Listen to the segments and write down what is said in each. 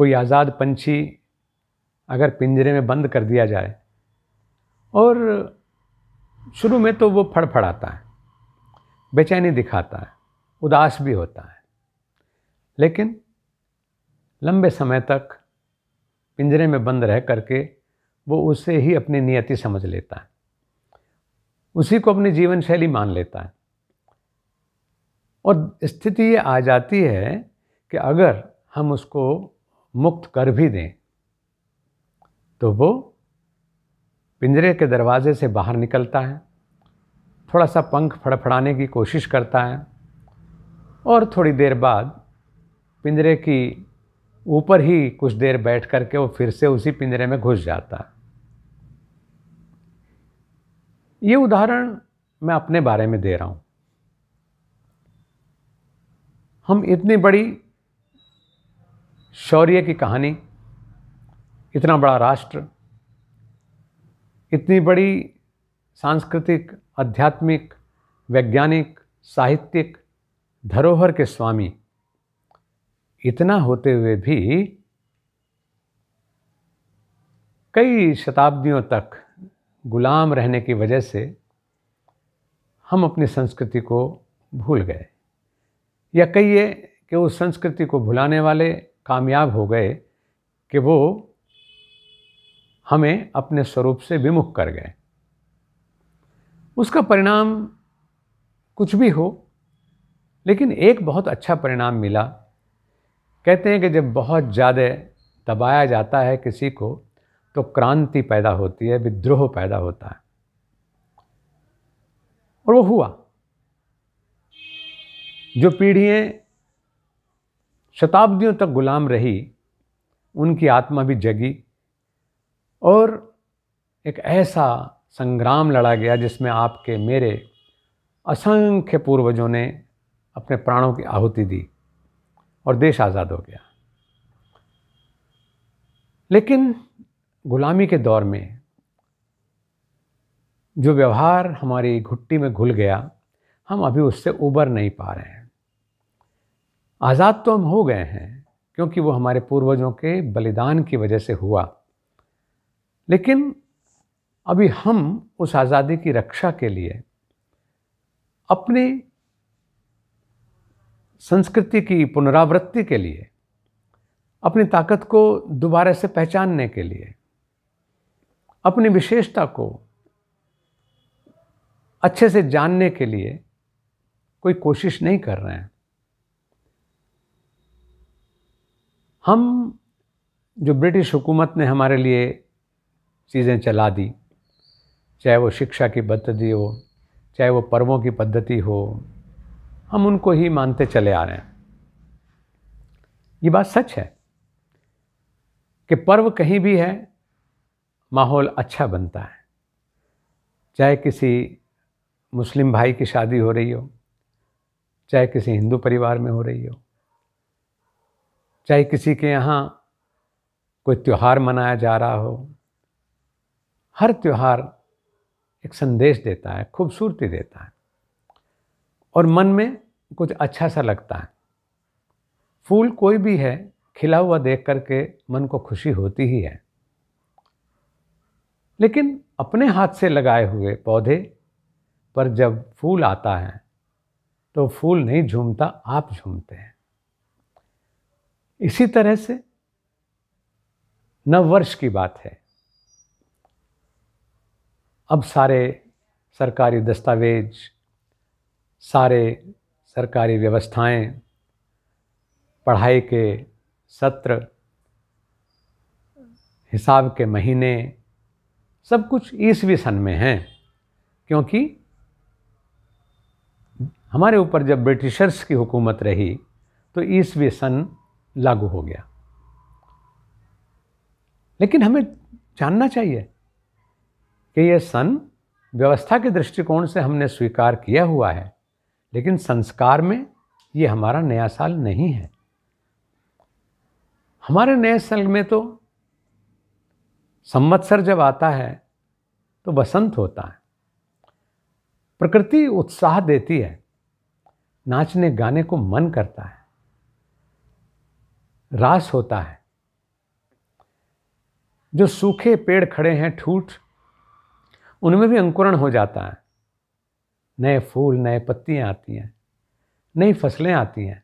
कोई आज़ाद पंछी अगर पिंजरे में बंद कर दिया जाए और शुरू में तो वो फड़फड़ाता है बेचैनी दिखाता है उदास भी होता है लेकिन लंबे समय तक पिंजरे में बंद रह करके वो उसे ही अपनी नियति समझ लेता है उसी को अपनी जीवन शैली मान लेता है और स्थिति ये आ जाती है कि अगर हम उसको मुक्त कर भी दें तो वो पिंजरे के दरवाजे से बाहर निकलता है थोड़ा सा पंख फड़फड़ाने की कोशिश करता है और थोड़ी देर बाद पिंजरे की ऊपर ही कुछ देर बैठ कर के वो फिर से उसी पिंजरे में घुस जाता है ये उदाहरण मैं अपने बारे में दे रहा हूँ हम इतनी बड़ी शौर्य की कहानी इतना बड़ा राष्ट्र इतनी बड़ी सांस्कृतिक आध्यात्मिक वैज्ञानिक साहित्यिक धरोहर के स्वामी इतना होते हुए भी कई शताब्दियों तक गुलाम रहने की वजह से हम अपनी संस्कृति को भूल गए या कहिए कि उस संस्कृति को भुलाने वाले कामयाब हो गए कि वो हमें अपने स्वरूप से विमुख कर गए उसका परिणाम कुछ भी हो लेकिन एक बहुत अच्छा परिणाम मिला कहते हैं कि जब बहुत ज़्यादा दबाया जाता है किसी को तो क्रांति पैदा होती है विद्रोह पैदा होता है और वो हुआ जो पीढ़ियाँ शताब्दियों तक गुलाम रही उनकी आत्मा भी जगी और एक ऐसा संग्राम लड़ा गया जिसमें आपके मेरे असंख्य पूर्वजों ने अपने प्राणों की आहुति दी और देश आज़ाद हो गया लेकिन गुलामी के दौर में जो व्यवहार हमारी घुट्टी में घुल गया हम अभी उससे उबर नहीं पा रहे हैं आज़ाद तो हम हो गए हैं क्योंकि वो हमारे पूर्वजों के बलिदान की वजह से हुआ लेकिन अभी हम उस आज़ादी की रक्षा के लिए अपनी संस्कृति की पुनरावृत्ति के लिए अपनी ताकत को दोबारा से पहचानने के लिए अपनी विशेषता को अच्छे से जानने के लिए कोई कोशिश नहीं कर रहे हैं हम जो ब्रिटिश हुकूमत ने हमारे लिए चीज़ें चला दी चाहे वो शिक्षा की पद्धति हो चाहे वो पर्वों की पद्धति हो हम उनको ही मानते चले आ रहे हैं ये बात सच है कि पर्व कहीं भी है माहौल अच्छा बनता है चाहे किसी मुस्लिम भाई की शादी हो रही हो चाहे किसी हिंदू परिवार में हो रही हो चाहे किसी के यहाँ कोई त्यौहार मनाया जा रहा हो हर त्यौहार एक संदेश देता है खूबसूरती देता है और मन में कुछ अच्छा सा लगता है फूल कोई भी है खिला हुआ देख करके मन को खुशी होती ही है लेकिन अपने हाथ से लगाए हुए पौधे पर जब फूल आता है तो फूल नहीं झूमता आप झूमते हैं इसी तरह से नववर्ष की बात है अब सारे सरकारी दस्तावेज सारे सरकारी व्यवस्थाएं, पढ़ाई के सत्र हिसाब के महीने सब कुछ ईसवी सन में हैं क्योंकि हमारे ऊपर जब ब्रिटिशर्स की हुकूमत रही तो ईसवी सन लागू हो गया लेकिन हमें जानना चाहिए कि यह सन व्यवस्था के दृष्टिकोण से हमने स्वीकार किया हुआ है लेकिन संस्कार में ये हमारा नया साल नहीं है हमारे नए साल में तो संवत्सर जब आता है तो बसंत होता है प्रकृति उत्साह देती है नाचने गाने को मन करता है रास होता है जो सूखे पेड़ खड़े हैं ठूठ उनमें भी अंकुरण हो जाता है नए फूल नए पत्तियां आती हैं नई फसलें आती हैं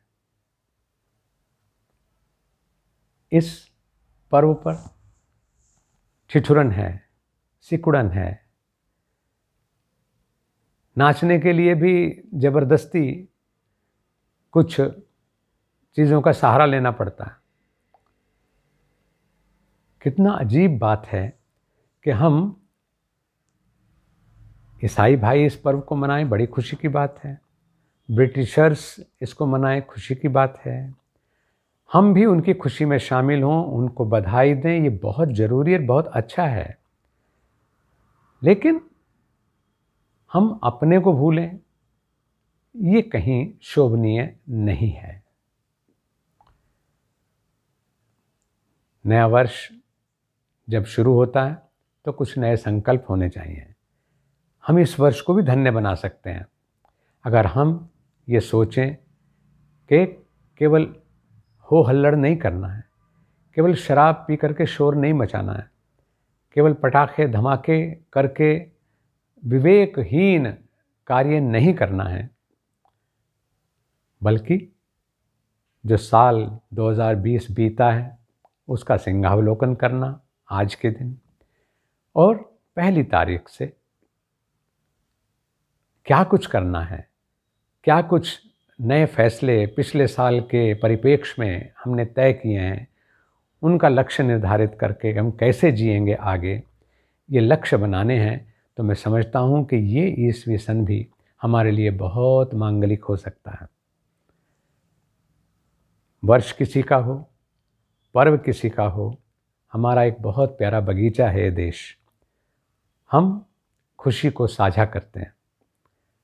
इस पर्व पर ठिठुरन है सिकुड़न है नाचने के लिए भी ज़बरदस्ती कुछ चीज़ों का सहारा लेना पड़ता है कितना अजीब बात है कि हम ईसाई भाई इस पर्व को मनाएं बड़ी खुशी की बात है ब्रिटिशर्स इसको मनाएं खुशी की बात है हम भी उनकी खुशी में शामिल हों उनको बधाई दें ये बहुत ज़रूरी और बहुत अच्छा है लेकिन हम अपने को भूलें ये कहीं शोभनीय नहीं है नया वर्ष जब शुरू होता है तो कुछ नए संकल्प होने चाहिए हम इस वर्ष को भी धन्य बना सकते हैं अगर हम ये सोचें कि केवल हो हल्लड़ नहीं करना है केवल शराब पी करके शोर नहीं मचाना है केवल पटाखे धमाके करके विवेकहीन कार्य नहीं करना है बल्कि जो साल 2020 बीता है उसका सिंहावलोकन करना आज के दिन और पहली तारीख से क्या कुछ करना है क्या कुछ नए फैसले पिछले साल के परिपेक्ष में हमने तय किए हैं उनका लक्ष्य निर्धारित करके हम कैसे जिएंगे आगे ये लक्ष्य बनाने हैं तो मैं समझता हूँ कि ये ईस्वी सन भी हमारे लिए बहुत मांगलिक हो सकता है वर्ष किसी का हो पर्व किसी का हो हमारा एक बहुत प्यारा बगीचा है ये देश हम खुशी को साझा करते हैं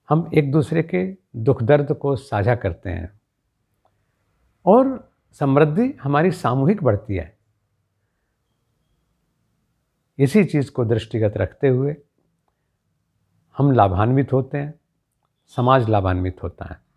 हम एक दूसरे के दुख दर्द को साझा करते हैं और समृद्धि हमारी सामूहिक बढ़ती है इसी चीज़ को दृष्टिगत रखते हुए हम लाभान्वित होते हैं समाज लाभान्वित होता है